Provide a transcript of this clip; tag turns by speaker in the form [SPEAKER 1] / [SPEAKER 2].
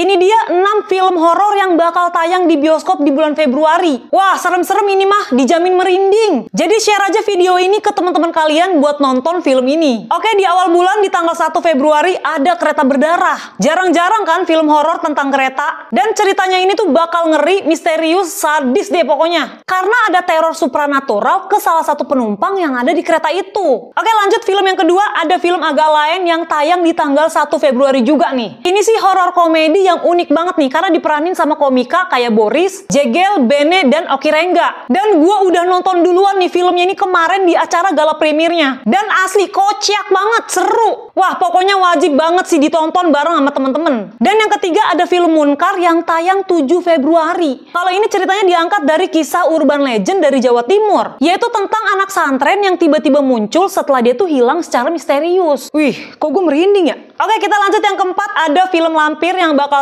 [SPEAKER 1] Ini dia 6 film horor yang bakal tayang di bioskop di bulan Februari. Wah, serem-serem ini mah, dijamin merinding. Jadi share aja video ini ke teman-teman kalian buat nonton film ini. Oke, di awal bulan di tanggal 1 Februari ada kereta berdarah. Jarang-jarang kan film horor tentang kereta. Dan ceritanya ini tuh bakal ngeri, misterius, sadis deh pokoknya. Karena ada teror supranatural ke salah satu penumpang yang ada di kereta itu. Oke, lanjut film yang kedua ada film agak lain yang tayang di tanggal 1 Februari juga nih. Ini sih horor komedi yang unik banget nih karena diperanin sama komika kayak Boris, Jegel, Bene, dan Oki Dan gue udah nonton duluan nih filmnya ini kemarin di acara gala premiernya. Dan asli kocak banget, seru. Wah pokoknya wajib banget sih ditonton bareng sama temen-temen. Dan yang ketiga ada film Munkar yang tayang 7 Februari. Kalau ini ceritanya diangkat dari kisah urban legend dari Jawa Timur. Yaitu tentang anak santren yang tiba-tiba muncul setelah dia tuh hilang secara misterius. Wih, kok gue merinding ya? Oke, kita lanjut yang keempat. Ada film lampir yang bakal